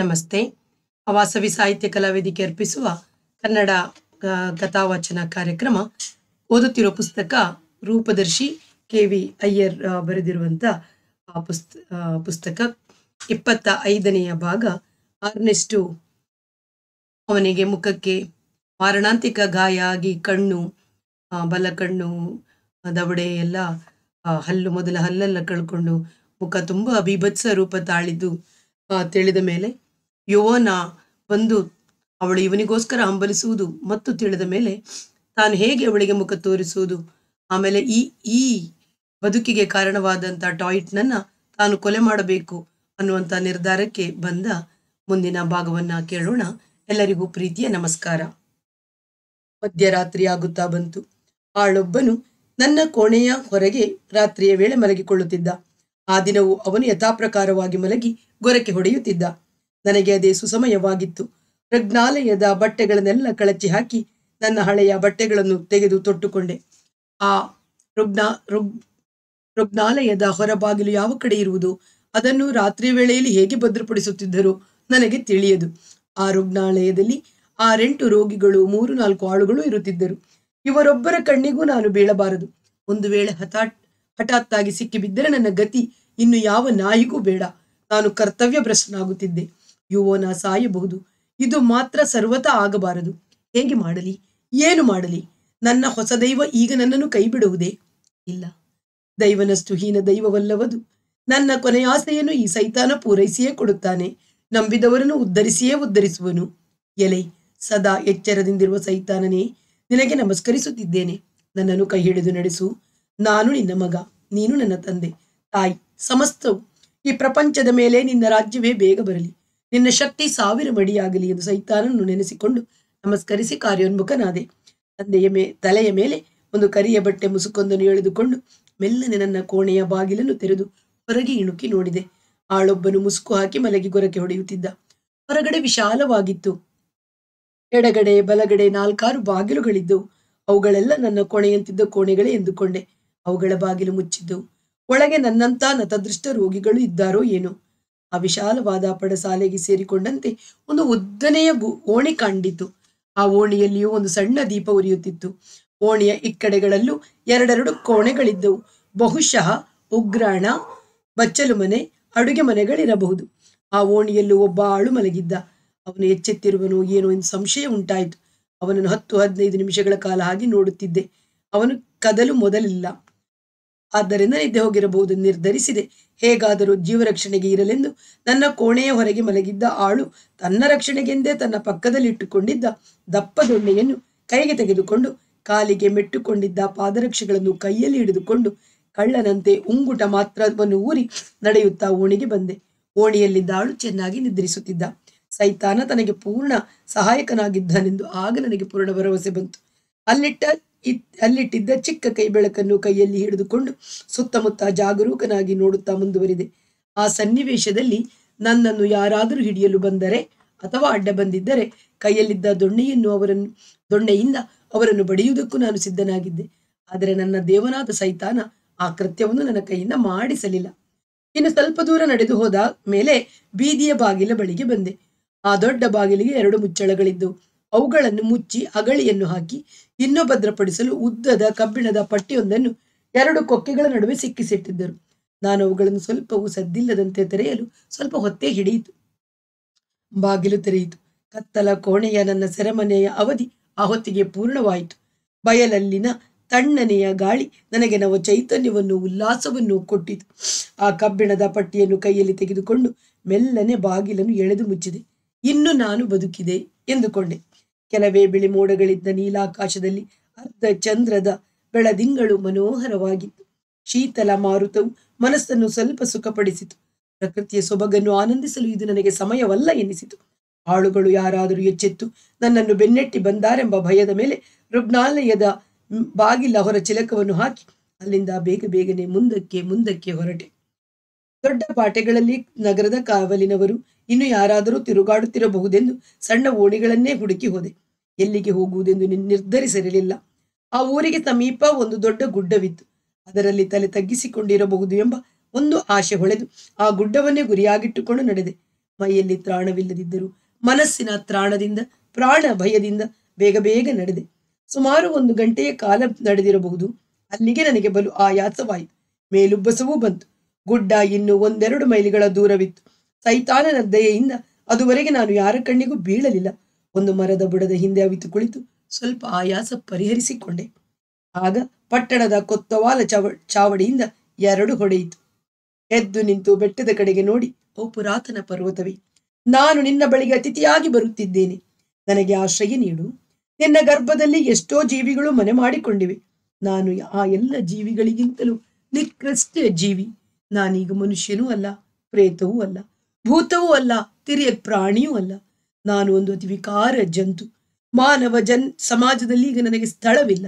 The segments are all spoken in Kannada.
ನಮಸ್ತೆ ವಾಸವಿ ಸಾಹಿತ್ಯ ಕಲಾವೇದಿಕೆ ಅರ್ಪಿಸುವ ಕನ್ನಡ ಕಥಾವಚನ ಕಾರ್ಯಕ್ರಮ ಓದುತ್ತಿರುವ ಪುಸ್ತಕ ರೂಪದರ್ಶಿ ಕೆ ವಿ ಅಯ್ಯರ್ ಬರೆದಿರುವಂಥ ಪುಸ್ತ ಪುಸ್ತಕ ಇಪ್ಪತ್ತ ಐದನೆಯ ಭಾಗ ಆರ್ನೆಸ್ಟು ಅವನಿಗೆ ಮುಖಕ್ಕೆ ಮಾರಣಾಂತಿಕ ಗಾಯ ಆಗಿ ಕಣ್ಣು ಬಲ ಕಣ್ಣು ದವಡೆ ಎಲ್ಲ ಹಲ್ಲು ಮೊದಲ ಹಲ್ಲೆಲ್ಲ ಕಳ್ಕೊಂಡು ಮುಖ ತುಂಬ ಬೀಭತ್ಸ ರೂಪ ತಾಳಿದ್ದು ತಿಳಿದ ಮೇಲೆ ಯುವನ ಬಂದು ಅವಳು ಇವನಿಗೋಸ್ಕರ ಹಂಬಲಿಸುವುದು ಮತ್ತು ತಿಳಿದ ಮೇಲೆ ತಾನು ಹೇಗೆ ಅವಳಿಗೆ ಮುಖ ತೋರಿಸುವುದು ಆಮೇಲೆ ಈ ಈ ಬದುಕಿಗೆ ಕಾರಣವಾದಂಥ ಟಾಯ್ಟ್ನನ್ನು ತಾನು ಕೊಲೆ ಮಾಡಬೇಕು ಅನ್ನುವಂಥ ನಿರ್ಧಾರಕ್ಕೆ ಬಂದ ಮುಂದಿನ ಭಾಗವನ್ನು ಕೇಳೋಣ ಎಲ್ಲರಿಗೂ ಪ್ರೀತಿಯ ನಮಸ್ಕಾರ ಮಧ್ಯರಾತ್ರಿ ಆಗುತ್ತಾ ಬಂತು ಆಳೊಬ್ಬನು ನನ್ನ ಕೋಣೆಯ ಹೊರಗೆ ರಾತ್ರಿಯ ವೇಳೆ ಮಲಗಿಕೊಳ್ಳುತ್ತಿದ್ದ ಆ ದಿನವೂ ಅವನು ಯಥಾಪ್ರಕಾರವಾಗಿ ಮಲಗಿ ಗೊರಕೆ ಹೊಡೆಯುತ್ತಿದ್ದ ನನಗೆ ಅದೇ ಸುಸಮಯವಾಗಿತ್ತು ಪ್ರಜ್ಞಾಲಯದ ಬಟ್ಟೆಗಳನ್ನೆಲ್ಲ ಕಳಚಿ ಹಾಕಿ ನನ್ನ ಹಳೆಯ ಬಟ್ಟೆಗಳನ್ನು ತೆಗೆದು ತೊಟ್ಟುಕೊಂಡೆ ಆ ರುಗ್ಣ ರುಗ್ನಾಲಯದ ಹೊರಬಾಗಿಲು ಯಾವ ಕಡೆ ಇರುವುದು ಅದನ್ನು ರಾತ್ರಿ ವೇಳೆಯಲ್ಲಿ ಹೇಗೆ ಭದ್ರಪಡಿಸುತ್ತಿದ್ದರು ನನಗೆ ತಿಳಿಯದು ಆ ರುಗ್ನಾಲಯದಲ್ಲಿ ಆರೆಂಟು ರೋಗಿಗಳು ಮೂರು ನಾಲ್ಕು ಆಳುಗಳು ಇರುತ್ತಿದ್ದರು ಇವರೊಬ್ಬರ ಕಣ್ಣಿಗೂ ನಾನು ಬೀಳಬಾರದು ಒಂದು ವೇಳೆ ಹಠಾತ್ ಹಠಾತ್ತಾಗಿ ಸಿಕ್ಕಿಬಿದ್ದರೆ ನನ್ನ ಗತಿ ಇನ್ನು ಯಾವ ನಾಯಿಗೂ ಬೇಡ ನಾನು ಕರ್ತವ್ಯ ಭ್ರಷ್ಟನಾಗುತ್ತಿದ್ದೆ ಯುವನ ಸಾಯಬಹುದು ಇದು ಮಾತ್ರ ಸರ್ವತ ಆಗಬಾರದು ಹೇಗೆ ಮಾಡಲಿ ಏನು ಮಾಡಲಿ ನನ್ನ ಹೊಸ ದೈವ ಈಗ ನನ್ನನ್ನು ಕೈಬಿಡುವುದೇ ಇಲ್ಲ ದೈವನಷ್ಟು ಹೀನ ದೈವವಲ್ಲವದು ನನ್ನ ಕೊನೆಯ ಆಸೆಯನ್ನು ಈ ಸೈತಾನ ಪೂರೈಸಿಯೇ ಕೊಡುತ್ತಾನೆ ನಂಬಿದವರನ್ನು ಉದ್ಧರಿಸಿಯೇ ಉದ್ಧರಿಸುವನು ಎಲೆ ಸದಾ ಎಚ್ಚರದಿಂದಿರುವ ಸೈತಾನನೇ ನಿನಗೆ ನಮಸ್ಕರಿಸುತ್ತಿದ್ದೇನೆ ನನ್ನನ್ನು ಕೈ ಹಿಡಿದು ನಡೆಸು ನಾನು ನಿನ್ನ ಮಗ ನೀನು ನನ್ನ ತಂದೆ ತಾಯಿ ಸಮಸ್ತವು ಈ ಪ್ರಪಂಚದ ಮೇಲೆ ನಿನ್ನ ರಾಜ್ಯವೇ ಬೇಗ ಬರಲಿ ನಿನ್ನ ಶಕ್ತಿ ಸಾವಿರ ಮಡಿಯಾಗಲಿ ಎಂದು ಸೈತಾನನ್ನು ನೆನೆಸಿಕೊಂಡು ನಮಸ್ಕರಿಸಿ ಕಾರ್ಯೋನ್ಮುಖನಾದೆ ತಂದೆಯ ಮೇ ತಲೆಯ ಮೇಲೆ ಒಂದು ಕರಿಯ ಬಟ್ಟೆ ಮುಸುಕೊಂದನ್ನು ಎಳೆದುಕೊಂಡು ಮೆಲ್ಲನೆ ನನ್ನ ಕೋಣೆಯ ಬಾಗಿಲನ್ನು ತೆರೆದು ಹೊರಗೆ ಇಣುಕಿ ನೋಡಿದೆ ಆಳೊಬ್ಬನು ಮುಸುಕು ಹಾಕಿ ಮಲಗಿ ಗೊರಕೆ ಹೊಡೆಯುತ್ತಿದ್ದ ಹೊರಗಡೆ ವಿಶಾಲವಾಗಿತ್ತು ಎಡಗಡೆ ಬಲಗಡೆ ನಾಲ್ಕಾರು ಬಾಗಿಲುಗಳಿದ್ದವು ಅವುಗಳೆಲ್ಲ ನನ್ನ ಕೋಣೆಯಂತಿದ್ದ ಕೋಣೆಗಳೇ ಎಂದುಕೊಂಡೆ ಅವುಗಳ ಬಾಗಿಲು ಮುಚ್ಚಿದ್ದವು ಒಳಗೆ ನನ್ನಂತ ನತದೃಷ್ಟ ರೋಗಿಗಳು ಇದ್ದಾರೋ ಏನೋ ಆ ವಿಶಾಲವಾದ ಪಡಸಾಲೆಗೆ ಸೇರಿಕೊಂಡಂತೆ ಒಂದು ಉದ್ದನೆಯ ಓಣಿ ಕಂಡಿತು ಆ ಓಣಿಯಲ್ಲಿಯೂ ಒಂದು ಸಣ್ಣ ದೀಪ ಉರಿಯುತ್ತಿತ್ತು ಓಣಿಯ ಇಕ್ಕಡೆಗಳಲ್ಲೂ ಎರಡೆರಡು ಕೋಣೆಗಳಿದ್ದವು ಬಹುಶಃ ಉಗ್ರಾಣ ಬಚ್ಚಲು ಮನೆ ಅಡುಗೆ ಮನೆಗಳಿರಬಹುದು ಆ ಓಣಿಯಲ್ಲೂ ಒಬ್ಬ ಆಳು ಮಲಗಿದ್ದ ಅವನು ಎಚ್ಚೆತ್ತಿರುವನು ಏನೋ ಎಂದು ಸಂಶಯ ಉಂಟಾಯಿತು ಅವನನ್ನು ಹತ್ತು ಹದಿನೈದು ನಿಮಿಷಗಳ ಕಾಲ ಹಾಗೆ ನೋಡುತ್ತಿದ್ದೆ ಅವನು ಕದಲು ಮೊದಲಿಲ್ಲ ಆದ್ದರಿಂದ ನಿದ್ದೆ ಹೋಗಿರಬಹುದು ನಿರ್ಧರಿಸಿದೆ ಹೇಗಾದರೂ ಜೀವರಕ್ಷಣೆಗೆ ಇರಲೆಂದು ನನ್ನ ಕೋಣೆಯ ಹೊರಗೆ ಮಲಗಿದ್ದ ಆಳು ತನ್ನ ರಕ್ಷಣೆಗೆಂದೇ ತನ್ನ ಪಕ್ಕದಲ್ಲಿಟ್ಟುಕೊಂಡಿದ್ದ ದಪ್ಪ ದೊಣ್ಣೆಯನ್ನು ಕೈಗೆ ತೆಗೆದುಕೊಂಡು ಕಾಲಿಗೆ ಮೆಟ್ಟುಕೊಂಡಿದ್ದ ಪಾದರಕ್ಷೆಗಳನ್ನು ಕೈಯಲ್ಲಿ ಹಿಡಿದುಕೊಂಡು ಕಳ್ಳನಂತೆ ಉಂಗುಟ ಮಾತ್ರವನ್ನು ಊರಿ ನಡೆಯುತ್ತಾ ಓಣಿಗೆ ಬಂದೆ ಓಣಿಯಲ್ಲಿದ್ದ ಆಳು ಚೆನ್ನಾಗಿ ನಿದ್ರಿಸುತ್ತಿದ್ದ ಸೈತಾನ ತನಗೆ ಪೂರ್ಣ ಸಹಾಯಕನಾಗಿದ್ದನೆಂದು ಆಗ ನನಗೆ ಪೂರ್ಣ ಭರವಸೆ ಬಂತು ಅಲ್ಲಿಟ್ಟ ಅಲ್ಲಿಟ್ಟಿದ್ದ ಚಿಕ್ಕ ಕೈ ಬೆಳಕನ್ನು ಕೈಯಲ್ಲಿ ಹಿಡಿದುಕೊಂಡು ಸುತ್ತಮುತ್ತ ಜಾಗರೂಕನಾಗಿ ನೋಡುತ್ತಾ ಮುಂದುವರಿದೆ ಆ ಸನ್ನಿವೇಶದಲ್ಲಿ ನನ್ನನ್ನು ಯಾರಾದರೂ ಹಿಡಿಯಲು ಬಂದರೆ ಅಥವಾ ಅಡ್ಡ ಬಂದಿದ್ದರೆ ಕೈಯಲ್ಲಿದ್ದ ದೊಣ್ಣೆಯನ್ನು ಅವರನ್ನು ದೊಣ್ಣೆಯಿಂದ ಅವರನ್ನು ಬಡಿಯುವುದಕ್ಕೂ ನಾನು ಸಿದ್ಧನಾಗಿದ್ದೆ ಆದರೆ ನನ್ನ ದೇವನಾದ ಸೈತಾನ ಆ ಕೃತ್ಯವನ್ನು ನನ್ನ ಕೈಯಿಂದ ಮಾಡಿಸಲಿಲ್ಲ ಇನ್ನು ಸ್ವಲ್ಪ ದೂರ ನಡೆದು ಹೋದ ಮೇಲೆ ಬೀದಿಯ ಬಾಗಿಲ ಬಳಿಗೆ ಬಂದೆ ಆ ದೊಡ್ಡ ಬಾಗಿಲಿಗೆ ಎರಡು ಮುಚ್ಚಳಗಳಿದ್ದವು ಅವುಗಳನ್ನು ಮುಚ್ಚಿ ಅಗಳಿಯನ್ನು ಹಾಕಿ ಇನ್ನೂ ಭದ್ರಪಡಿಸಲು ಉದ್ದದ ಕಬ್ಬಿಣದ ಪಟ್ಟಿಯೊಂದನ್ನು ಎರಡು ಕೊಕ್ಕೆಗಳ ನಡುವೆ ಸಿಕ್ಕಿಸಿಟ್ಟಿದ್ದರು ನಾನು ಅವುಗಳನ್ನು ಸ್ವಲ್ಪವೂ ಸದ್ದಿಲ್ಲದಂತೆ ತೆರೆಯಲು ಸ್ವಲ್ಪ ಹೊತ್ತೇ ಹಿಡಿಯಿತು ಬಾಗಿಲು ತೆರೆಯಿತು ಕತ್ತಲ ಕೋಣೆಯ ನನ್ನ ಸೆರೆಮನೆಯ ಅವಧಿ ಆ ಹೊತ್ತಿಗೆ ಪೂರ್ಣವಾಯಿತು ಬಯಲಲ್ಲಿನ ತಣ್ಣನೆಯ ಗಾಳಿ ನನಗೆ ನಾವು ಚೈತನ್ಯವನ್ನು ಉಲ್ಲಾಸವನ್ನು ಕೊಟ್ಟಿತು ಆ ಕಬ್ಬಿಣದ ಪಟ್ಟಿಯನ್ನು ಕೈಯಲ್ಲಿ ತೆಗೆದುಕೊಂಡು ಮೆಲ್ಲನೆ ಬಾಗಿಲನ್ನು ಎಳೆದು ಮುಚ್ಚಿದೆ ಇನ್ನು ನಾನು ಬದುಕಿದೆ ಎಂದುಕೊಂಡೆ ಕೆಲವೇ ಬಿಳಿ ಮೋಡಗಳಿದ್ದ ನೀಲಾಕಾಶದಲ್ಲಿ ಅರ್ಧ ಚಂದ್ರದ ಬೆಳದಿಂಗಳು ಮನೋಹರವಾಗಿತ್ತು ಶೀತಲ ಮಾರುತವು ಮನಸ್ಸನ್ನು ಸ್ವಲ್ಪ ಸುಖಪಡಿಸಿತು ಪ್ರಕೃತಿಯ ಸೊಬಗನ್ನು ಆನಂದಿಸಲು ಇದು ನನಗೆ ಸಮಯವಲ್ಲ ಎನಿಸಿತು ಆಳುಗಳು ಯಾರಾದರೂ ಎಚ್ಚೆತ್ತು ನನ್ನನ್ನು ಬೆನ್ನೆಟ್ಟಿ ಬಂದಾರೆಂಬ ಭಯದ ಮೇಲೆ ರುಗ್ಣಾಲಯದ ಬಾಗಿಲ ಹೊರ ಚಿಲಕವನ್ನು ಹಾಕಿ ಅಲ್ಲಿಂದ ಬೇಗ ಬೇಗನೆ ಮುಂದಕ್ಕೆ ಮುಂದಕ್ಕೆ ಹೊರಟೆ ದೊಡ್ಡ ಪಾಟೆಗಳಲ್ಲಿ ನಗರದ ಕಾವಲಿನವರು ಇನ್ನು ಯಾರಾದರೂ ತಿರುಗಾಡುತ್ತಿರಬಹುದೆಂದು ಸಣ್ಣ ಓಣಿಗಳನ್ನೇ ಹುಡುಕಿ ಹೋದೆ ಎಲ್ಲಿಗೆ ಹೋಗುವುದೆಂದು ನಿರ್ಧರಿಸಿರಲಿಲ್ಲ ಆ ಊರಿಗೆ ಸಮೀಪ ಒಂದು ದೊಡ್ಡ ಗುಡ್ಡವಿತ್ತು ಅದರಲ್ಲಿ ತಲೆ ತಗ್ಗಿಸಿಕೊಂಡಿರಬಹುದು ಎಂಬ ಒಂದು ಆಶೆ ಹೊಳೆದು ಆ ಗುಡ್ಡವನ್ನೇ ಗುರಿಯಾಗಿಟ್ಟುಕೊಂಡು ನಡೆದೆ ಮೈಯಲ್ಲಿ ತ್ರಾಣವಿಲ್ಲದಿದ್ದರೂ ಮನಸ್ಸಿನ ತ್ರಾಣದಿಂದ ಪ್ರಾಣ ಭಯದಿಂದ ಬೇಗ ಬೇಗ ನಡೆದೆ ಸುಮಾರು ಒಂದು ಗಂಟೆಯ ಕಾಲ ನಡೆದಿರಬಹುದು ಅಲ್ಲಿಗೆ ನನಗೆ ಬಲು ಆಯಾಸವಾಯಿತು ಮೇಲುಬ್ಬಸವೂ ಬಂತು ಗುಡ್ಡ ಇನ್ನು ಒಂದೆರಡು ಮೈಲಿಗಳ ದೂರವಿತ್ತು ಸೈತಾನನ ದಯೆಯಿಂದ ಅದುವರೆಗೆ ನಾನು ಯಾರ ಕಣ್ಣಿಗೂ ಬೀಳಲಿಲ್ಲ ಒಂದು ಮರದ ಬುಡದ ಹಿಂದೆ ಅವಿತು ಕುಳಿತು ಸ್ವಲ್ಪ ಆಯಾಸ ಪರಿಹರಿಸಿಕೊಂಡೆ ಆಗ ಪಟ್ಟಣದ ಕೊತ್ತವಾಲ ಚಾವ ಚಾವಡಿಯಿಂದ ಎರಡು ಹೊಡೆಯಿತು ಎದ್ದು ನಿಂತು ಬೆಟ್ಟದ ಕಡೆಗೆ ನೋಡಿ ಓ ಪುರಾತನ ಪರ್ವತವೇ ನಾನು ನಿನ್ನ ಬಳಿಗೆ ಅತಿಥಿಯಾಗಿ ಬರುತ್ತಿದ್ದೇನೆ ನನಗೆ ಆಶ್ರಯ ನೀಡು ನಿನ್ನ ಗರ್ಭದಲ್ಲಿ ಎಷ್ಟೋ ಜೀವಿಗಳು ಮನೆ ಮಾಡಿಕೊಂಡಿವೆ ನಾನು ಆ ಎಲ್ಲ ಜೀವಿಗಳಿಗಿಂತಲೂ ನಿಕೃಷ್ಟ ಜೀವಿ ನಾನೀಗ ಮನುಷ್ಯನೂ ಅಲ್ಲ ಪ್ರೇತವೂ ಅಲ್ಲ ಭೂತವೂ ಅಲ್ಲ ತಿರಿಯ ಪ್ರಾಣಿಯೂ ಅಲ್ಲ ನಾನು ಒಂದು ಅತಿ ವಿಕಾರ ಜಂತು ಮಾನವ ಜನ್ ಸಮಾಜದಲ್ಲಿ ಈಗ ನನಗೆ ಸ್ಥಳವಿಲ್ಲ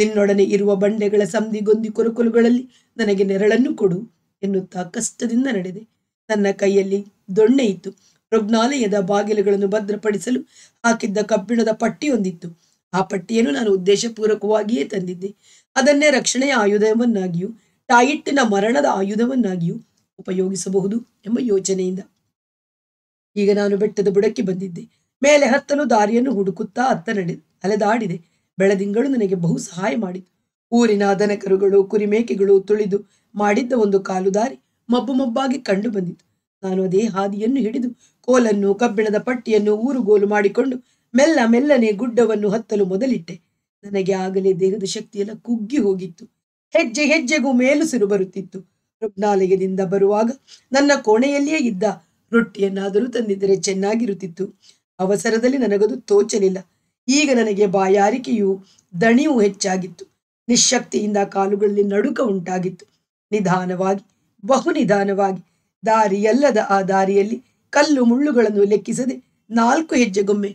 ನಿನ್ನೊಡನೆ ಇರುವ ಬಂಡೆಗಳ ಸಂದಿಗೊಂದಿ ಕುರುಕುಲುಗಳಲ್ಲಿ ನನಗೆ ನೆರಳನ್ನು ಕೊಡು ಎನ್ನುತ್ತಾ ಕಷ್ಟದಿಂದ ನಡೆದೆ ನನ್ನ ಕೈಯಲ್ಲಿ ದೊಣ್ಣೆ ಇತ್ತು ರುಗ್ನಾಲಯದ ಬಾಗಿಲುಗಳನ್ನು ಭದ್ರಪಡಿಸಲು ಹಾಕಿದ್ದ ಕಬ್ಬಿಣದ ಪಟ್ಟಿಯೊಂದಿತ್ತು ಆ ಪಟ್ಟಿಯನ್ನು ನಾನು ಉದ್ದೇಶಪೂರ್ವಕವಾಗಿಯೇ ತಂದಿದ್ದೆ ಅದನ್ನೇ ರಕ್ಷಣೆಯ ಆಯುಧವನ್ನಾಗಿಯೂ ತಾಯಿಟ್ಟಿನ ಮರಣದ ಆಯುಧವನ್ನಾಗಿಯೂ ಉಪಯೋಗಿಸಬಹುದು ಎಂಬ ಯೋಚನೆಯಿಂದ ಈಗ ನಾನು ಬೆಟ್ಟದ ಬುಡಕ್ಕೆ ಬಂದಿದ್ದೆ ಮೇಲೆ ಹತ್ತಲು ದಾರಿಯನ್ನು ಹುಡುಕುತ್ತಾ ಹತ್ತ ನಡೆ ಅಲೆದಾಡಿದೆ ಬೆಳದಿಂಗಳು ನನಗೆ ಬಹು ಸಹಾಯ ಮಾಡಿತು ಊರಿನ ದನಕರುಗಳು ಕುರಿಮೇಕೆಗಳು ತುಳಿದು ಮಾಡಿದ್ದ ಒಂದು ಕಾಲು ದಾರಿ ಮಬ್ಬು ಮಬ್ಬಾಗಿ ಕಂಡು ಬಂದಿತು ನಾನು ಅದೇ ಹಾದಿಯನ್ನು ಹಿಡಿದು ಕೋಲನ್ನು ಕಬ್ಬಿಣದ ಪಟ್ಟಿಯನ್ನು ಊರುಗೋಲು ಮಾಡಿಕೊಂಡು ಮೆಲ್ಲ ಮೆಲ್ಲನೆ ಗುಡ್ಡವನ್ನು ಹತ್ತಲು ಮೊದಲಿಟ್ಟೆ ನನಗೆ ಆಗಲೇ ದೇಹದ ಶಕ್ತಿಯೆಲ್ಲ ಕುಗ್ಗಿ ಹೋಗಿತ್ತು ಹೆಜ್ಜೆ ಹೆಜ್ಜೆಗೂ ಮೇಲುಸಿರು ಬರುತ್ತಿತ್ತು ರುಗ್ನಾಲಯದಿಂದ ಬರುವಾಗ ನನ್ನ ಕೋಣೆಯಲ್ಲಿಯೇ ಇದ್ದ ರೊಟ್ಟಿಯನ್ನಾದರೂ ತಂದಿದ್ದರೆ ಚೆನ್ನಾಗಿರುತ್ತಿತ್ತು ಅವಸರದಲ್ಲಿ ನನಗದು ತೋಚಲಿಲ್ಲ ಈಗ ನನಗೆ ಬಾಯಾರಿಕೆಯು ದಣಿಯೂ ಹೆಚ್ಚಾಗಿತ್ತು ನಿಶಕ್ತಿಯಿಂದ ಕಾಲುಗಳಲ್ಲಿ ನಡುಕ ಉಂಟಾಗಿತ್ತು ನಿಧಾನವಾಗಿ ಬಹು ನಿಧಾನವಾಗಿ ದಾರಿಯಲ್ಲದ ಆ ದಾರಿಯಲ್ಲಿ ಕಲ್ಲು ಮುಳ್ಳುಗಳನ್ನು ಲೆಕ್ಕಿಸದೆ ನಾಲ್ಕು ಹೆಜ್ಜೆಗೊಮ್ಮೆ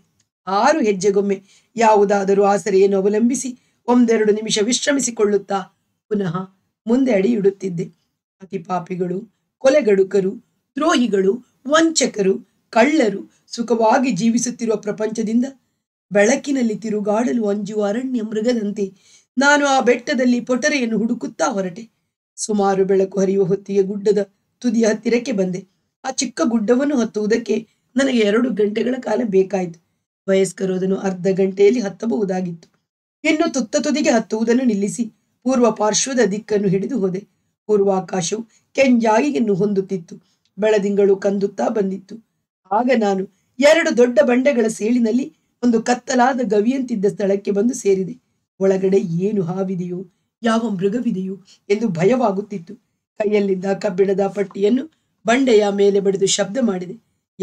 ಆರು ಹೆಜ್ಜೆಗೊಮ್ಮೆ ಯಾವುದಾದರೂ ಆಸರೆಯನ್ನು ಅವಲಂಬಿಸಿ ಒಂದೆರಡು ನಿಮಿಷ ವಿಶ್ರಮಿಸಿಕೊಳ್ಳುತ್ತಾ ಪುನಃ ಮುಂದೆ ಅಡಿ ಅಡಿಯಿಡುತ್ತಿದ್ದೆ ಅತಿಪಾಪಿಗಳು ಕೊಲೆಗಡುಕರು ದ್ರೋಹಿಗಳು ವಂಚಕರು ಕಳ್ಳರು ಸುಖವಾಗಿ ಜೀವಿಸುತ್ತಿರುವ ಪ್ರಪಂಚದಿಂದ ಬೆಳಕಿನಲ್ಲಿ ತಿರುಗಾಡಲು ಅಂಜುವ ಅರಣ್ಯ ಮೃಗದಂತೆ ನಾನು ಆ ಬೆಟ್ಟದಲ್ಲಿ ಪೊಟರೆಯನ್ನು ಹುಡುಕುತ್ತಾ ಹೊರಟೆ ಸುಮಾರು ಬೆಳಕು ಹರಿಯುವ ಹೊತ್ತಿಗೆ ಗುಡ್ಡದ ತುದಿಯ ಹತ್ತಿರಕ್ಕೆ ಬಂದೆ ಆ ಚಿಕ್ಕ ಗುಡ್ಡವನ್ನು ಹತ್ತುವುದಕ್ಕೆ ನನಗೆ ಎರಡು ಗಂಟೆಗಳ ಕಾಲ ಬೇಕಾಯಿತು ವಯಸ್ಕರು ಅದನ್ನು ಅರ್ಧ ಗಂಟೆಯಲ್ಲಿ ಹತ್ತಬಹುದಾಗಿತ್ತು ಇನ್ನು ತುತ್ತ ತುದಿಗೆ ಹತ್ತುವುದನ್ನು ನಿಲ್ಲಿಸಿ ಪೂರ್ವ ಪಾರ್ಶ್ವದ ದಿಕ್ಕನ್ನು ಹಿಡಿದು ಹೋದೆ ಪೂರ್ವಾಕಾಶವು ಕೆಂಜಾಗಿಯನ್ನು ಹೊಂದುತ್ತಿತ್ತು ಬೆಳದಿಂಗಳು ಕಂದುತ್ತಾ ಬಂದಿತ್ತು ಆಗ ನಾನು ಎರಡು ದೊಡ್ಡ ಬಂಡೆಗಳ ಸೇಳಿನಲ್ಲಿ ಒಂದು ಕತ್ತಲಾದ ಗವಿಯಂತಿದ್ದ ಸ್ಥಳಕ್ಕೆ ಬಂದು ಸೇರಿದೆ ಒಳಗಡೆ ಏನು ಹಾವಿದೆಯೋ ಯಾವ ಮೃಗವಿದೆಯೋ ಎಂದು ಭಯವಾಗುತ್ತಿತ್ತು ಕೈಯಲ್ಲಿದ್ದ ಕಬ್ಬಿಣದ ಪಟ್ಟಿಯನ್ನು ಬಂಡೆಯ ಮೇಲೆ ಬಡಿದು ಶಬ್ದ ಮಾಡಿದೆ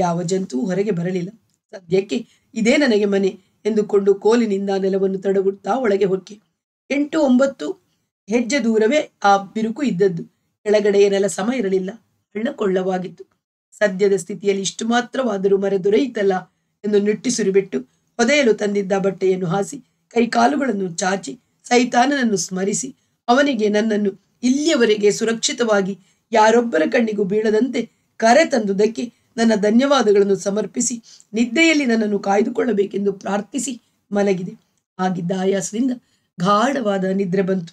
ಯಾವ ಜಂತುವು ಹೊರಗೆ ಬರಲಿಲ್ಲ ಸದ್ಯಕ್ಕೆ ಇದೇ ನನಗೆ ಮನೆ ಎಂದುಕೊಂಡು ಕೋಲಿನಿಂದ ನೆಲವನ್ನು ತಡಗುತ್ತಾ ಒಳಗೆ ಹೊಕ್ಕೆ ಎಂಟು ಒಂಬತ್ತು ಹೆಜ್ಜೆ ದೂರವೇ ಆ ಬಿರುಕು ಇದ್ದದ್ದು ಕೆಳಗಡೆಯ ನೆಲ ಸಮ ಇರಲಿಲ್ಲ ಹಳ್ಳಕೊಳ್ಳವಾಗಿತ್ತು ಸದ್ಯದ ಸ್ಥಿತಿಯಲ್ಲಿ ಇಷ್ಟು ಮಾತ್ರವಾದರೂ ಮರೆ ದೊರೆಯಿತಲ್ಲ ಎಂದು ನಿಟ್ಟಿಸುರಿಬಿಟ್ಟು ಹೊದೆಯಲು ತಂದಿದ್ದ ಬಟ್ಟೆಯನ್ನು ಹಾಸಿ ಕೈಕಾಲುಗಳನ್ನು ಚಾಚಿ ಸೈತಾನನನ್ನು ಸ್ಮರಿಸಿ ಅವನಿಗೆ ನನ್ನನ್ನು ಇಲ್ಲಿಯವರೆಗೆ ಸುರಕ್ಷಿತವಾಗಿ ಯಾರೊಬ್ಬರ ಕಣ್ಣಿಗೂ ಬೀಳದಂತೆ ಕರೆ ತಂದುದಕ್ಕೆ ನನ್ನ ಧನ್ಯವಾದಗಳನ್ನು ಸಮರ್ಪಿಸಿ ನಿದ್ದೆಯಲ್ಲಿ ನನ್ನನ್ನು ಕಾಯ್ದುಕೊಳ್ಳಬೇಕೆಂದು ಪ್ರಾರ್ಥಿಸಿ ಮಲಗಿದೆ ಆಗಿದ್ದ ಆಯಾಸದಿಂದ ಗಾಢವಾದ ನಿದ್ರೆ ಬಂತು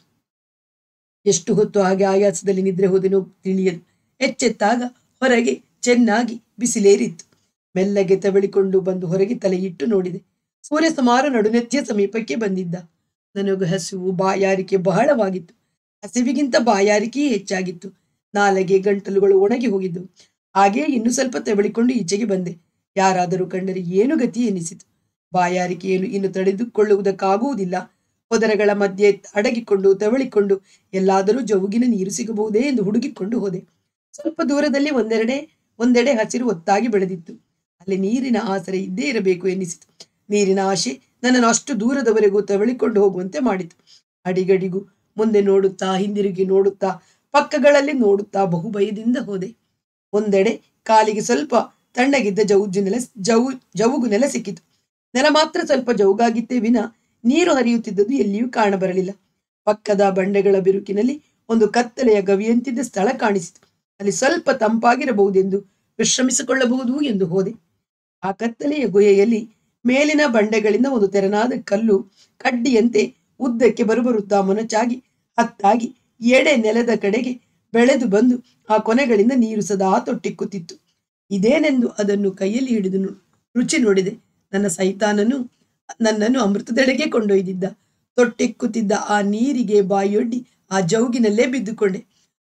ಎಷ್ಟು ಹೊತ್ತು ಹಾಗೆ ಆಯಾಸದಲ್ಲಿ ನಿದ್ರೆ ಹೋದೆನೋ ತಿಳಿಯಲು ಎಚ್ಚೆತ್ತಾಗ ಹೊರಗೆ ಚೆನ್ನಾಗಿ ಬಿಸಿಲೇರಿತ್ತು ಮೆಲ್ಲಗೆ ತವಳಿಕೊಂಡು ಬಂದು ಹೊರಗೆ ತಲೆ ಇಟ್ಟು ನೋಡಿದೆ ಸೂರ್ಯ ಸುಮಾರು ನಡುನೆತ್ತಿಯ ಸಮೀಪಕ್ಕೆ ಬಂದಿದ್ದ ನನಗೆ ಹಸಿವು ಬಾಯಾರಿಕೆ ಬಹಳವಾಗಿತ್ತು ಹಸಿವಿಗಿಂತ ಬಾಯಾರಿಕೆಯೇ ಹೆಚ್ಚಾಗಿತ್ತು ನಾಲಗೆ ಗಂಟಲುಗಳು ಒಣಗಿ ಹೋಗಿದ್ದವು ಹಾಗೆಯೇ ಇನ್ನೂ ಸ್ವಲ್ಪ ತೆವಳಿಕೊಂಡು ಈಚೆಗೆ ಬಂದೆ ಯಾರಾದರೂ ಕಂಡರೆ ಏನು ಗತಿ ಎನಿಸಿತು ಬಾಯಾರಿಕೆಯನ್ನು ಇನ್ನು ತಡೆದುಕೊಳ್ಳುವುದಕ್ಕಾಗುವುದಿಲ್ಲ ಪದರಗಳ ಮಧ್ಯೆ ಅಡಗಿಕೊಂಡು ತವಳಿಕೊಂಡು ಎಲ್ಲಾದರೂ ಜವುಗಿನ ನೀರು ಸಿಗಬಹುದೇ ಎಂದು ಹುಡುಗಿಕೊಂಡು ಹೋದೆ ಸ್ವಲ್ಪ ದೂರದಲ್ಲಿ ಒಂದೆರಡೆ ಒಂದೆಡೆ ಹಸಿರು ಒತ್ತಾಗಿ ಬೆಳೆದಿತ್ತು ಅಲ್ಲಿ ನೀರಿನ ಆಸರೆ ಇದ್ದೇ ಇರಬೇಕು ಎನ್ನಿಸಿತು ನೀರಿನ ಆಶೆ ನನ್ನನ್ನು ಅಷ್ಟು ದೂರದವರೆಗೂ ತವಳಿಕೊಂಡು ಹೋಗುವಂತೆ ಮಾಡಿತು ಅಡಿಗಡಿಗೂ ಮುಂದೆ ನೋಡುತ್ತಾ ಹಿಂದಿರುಗಿ ನೋಡುತ್ತಾ ಪಕ್ಕಗಳಲ್ಲಿ ನೋಡುತ್ತಾ ಬಹುಭಯದಿಂದ ಹೋದೆ ಒಂದೆಡೆ ಕಾಲಿಗೆ ಸ್ವಲ್ಪ ತಣ್ಣಗಿದ್ದ ಜವುಜ್ಜು ನೆಲ ಜವು ಜವುಗು ನೆಲೆ ಸಿಕ್ಕಿತು ನೆಲ ಮಾತ್ರ ಸ್ವಲ್ಪ ಜವುಗಾಗಿತ್ತೇ ವಿನ ನೀರು ಹರಿಯುತ್ತಿದ್ದದ್ದು ಎಲ್ಲಿಯೂ ಕಾಣಬರಲಿಲ್ಲ ಪಕ್ಕದ ಬಂಡೆಗಳ ಬಿರುಕಿನಲ್ಲಿ ಒಂದು ಕತ್ತಲೆಯ ಗವಿಯಂತಿದ್ದ ಸ್ಥಳ ಕಾಣಿಸಿತು ಅಲ್ಲಿ ಸ್ವಲ್ಪ ತಂಪಾಗಿರಬಹುದೆಂದು ವಿಶ್ರಮಿಸಿಕೊಳ್ಳಬಹುದು ಎಂದು ಹೋದೆ ಆ ಕತ್ತಲೆಯ ಗುಹೆಯಲ್ಲಿ ಮೇಲಿನ ಬಂಡೆಗಳಿಂದ ಒಂದು ತೆರನಾದ ಕಲ್ಲು ಕಡ್ಡಿಯಂತೆ ಉದ್ದಕ್ಕೆ ಬರುಬರುತ್ತಾ ಮೊನಚಾಗಿ ಹತ್ತಾಗಿ ಎಡೆ ನೆಲದ ಕಡೆಗೆ ಬೆಳೆದು ಬಂದು ಆ ಕೊನೆಗಳಿಂದ ನೀರು ಸದಾ ತೊಟ್ಟಿಕ್ಕುತ್ತಿತ್ತು ಇದೇನೆಂದು ಅದನ್ನು ಕೈಯಲ್ಲಿ ಹಿಡಿದು ರುಚಿ ನೋಡಿದೆ ನನ್ನ ಸೈತಾನನು ನನ್ನನ್ನು ಅಮೃತದೆಡೆಗೆ ಕೊಂಡೊಯ್ದಿದ್ದ ತೊಟ್ಟಿಕ್ಕುತ್ತಿದ್ದ ಆ ನೀರಿಗೆ ಬಾಯೊಡ್ಡಿ ಆ ಜೌಗಿನಲ್ಲೇ ಬಿದ್ದುಕೊಂಡೆ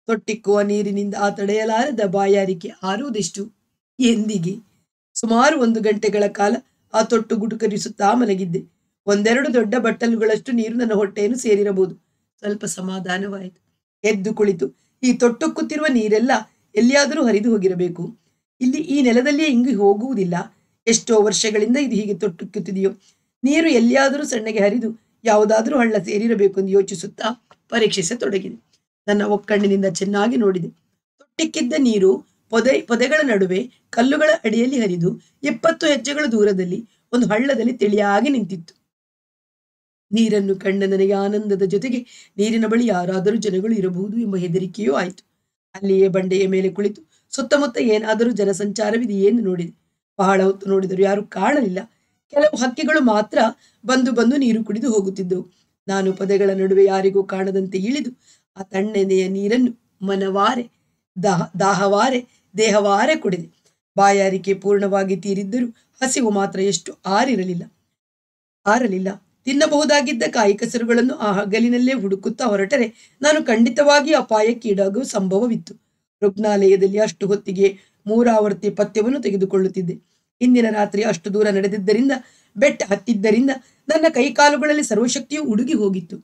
ತೊಟ್ಟಿಕ್ಕುವ ನೀರಿನಿಂದ ಆ ತಡೆಯಲಾರದ ಬಾಯಾರಿಕೆ ಹಾರುವುದೆಷ್ಟು ಎಂದಿಗೆ ಸುಮಾರು ಒಂದು ಗಂಟೆಗಳ ಕಾಲ ಆ ತೊಟ್ಟು ಗುಡುಕರಿಸುತ್ತಾ ಮಲಗಿದ್ದೆ ಒಂದೆರಡು ದೊಡ್ಡ ಬಟ್ಟಲುಗಳಷ್ಟು ನೀರು ನನ್ನ ಹೊಟ್ಟೆಯನ್ನು ಸೇರಿರಬಹುದು ಸ್ವಲ್ಪ ಸಮಾಧಾನವಾಯಿತು ಎದ್ದು ಕುಳಿತು ಈ ತೊಟ್ಟುಕ್ಕುತ್ತಿರುವ ನೀರೆಲ್ಲ ಎಲ್ಲಿಯಾದರೂ ಹರಿದು ಹೋಗಿರಬೇಕು ಇಲ್ಲಿ ಈ ನೆಲದಲ್ಲಿಯೇ ಇಂಗಿ ಹೋಗುವುದಿಲ್ಲ ಎಷ್ಟೋ ವರ್ಷಗಳಿಂದ ಇದು ಹೀಗೆ ತೊಟ್ಟುಕ್ಕುತ್ತಿದೆಯೋ ನೀರು ಎಲ್ಲಿಯಾದರೂ ಸಣ್ಣಗೆ ಹರಿದು ಯಾವುದಾದರೂ ಹಳ್ಳ ಸೇರಿರಬೇಕು ಎಂದು ಯೋಚಿಸುತ್ತಾ ಪರೀಕ್ಷಿಸತೊಡಗಿದೆ ನನ್ನ ಒಕ್ಕಣ್ಣಿನಿಂದ ಚೆನ್ನಾಗಿ ನೋಡಿದೆ ತೊಟ್ಟಿಕ್ಕಿದ್ದ ನೀರು ಪೊದೆ ಪೊದೆಗಳ ನಡುವೆ ಕಲ್ಲುಗಳ ಅಡಿಯಲ್ಲಿ ಹರಿದು ಇಪ್ಪತ್ತು ಹೆಜ್ಜೆಗಳ ದೂರದಲ್ಲಿ ಒಂದು ಹಳ್ಳದಲ್ಲಿ ತಿಳಿಯಾಗಿ ನಿಂತಿತ್ತು ನೀರನ್ನು ಕಂಡ ನನಗೆ ಆನಂದದ ಜೊತೆಗೆ ನೀರಿನ ಬಳಿ ಯಾರಾದರೂ ಜನಗಳು ಇರಬಹುದು ಎಂಬ ಹೆದರಿಕೆಯೂ ಆಯಿತು ಅಲ್ಲಿಯೇ ಬಂಡೆಯ ಮೇಲೆ ಕುಳಿತು ಸುತ್ತಮುತ್ತ ಏನಾದರೂ ಜನಸಂಚಾರವಿದೆಯೇ ಎಂದು ನೋಡಿದೆ ಬಹಳ ಹೊತ್ತು ನೋಡಿದರೂ ಯಾರೂ ಕಾಣಲಿಲ್ಲ ಕೆಲವು ಹಕ್ಕಿಗಳು ಮಾತ್ರ ಬಂದು ಬಂದು ನೀರು ಕುಡಿದು ಹೋಗುತ್ತಿದ್ದವು ನಾನು ಪದಗಳ ನಡುವೆ ಯಾರಿಗೂ ಕಾಣದಂತೆ ಇಳಿದು ಆ ತಣ್ಣನೆಯ ನೀರನ್ನು ಮನವಾರೆ ದಾಹ ದಾಹವಾರೆ ದೇಹವಾರೆ ಕುಡಿದೆ ಬಾಯಾರಿಕೆ ಪೂರ್ಣವಾಗಿ ತೀರಿದ್ದರೂ ಹಸಿವು ಮಾತ್ರ ಎಷ್ಟು ಆರಿರಲಿಲ್ಲ ಆರಲಿಲ್ಲ ತಿನ್ನಬಹುದಾಗಿದ್ದ ಕಾಯಿಕಸರುಗಳನ್ನು ಆ ಹಗಲಿನಲ್ಲೇ ಹುಡುಕುತ್ತಾ ಹೊರಟರೆ ನಾನು ಖಂಡಿತವಾಗಿ ಅಪಾಯಕ್ಕೀಡಾಗುವ ಸಂಭವವಿತ್ತು ರುಗ್ನಾಲಯದಲ್ಲಿ ಅಷ್ಟು ಹೊತ್ತಿಗೆ ಮೂರಾವರ್ತಿ ಪಥ್ಯವನ್ನು ತೆಗೆದುಕೊಳ್ಳುತ್ತಿದ್ದೆ ಇಂದಿನ ರಾತ್ರಿ ಅಷ್ಟು ದೂರ ನಡೆದಿದ್ದರಿಂದ ಬೆಟ್ಟ ಹತ್ತಿದ್ದರಿಂದ ನನ್ನ ಕೈಕಾಲುಗಳಲ್ಲಿ ಸರ್ವಶಕ್ತಿಯು ಉಡುಗಿ ಹೋಗಿತ್ತು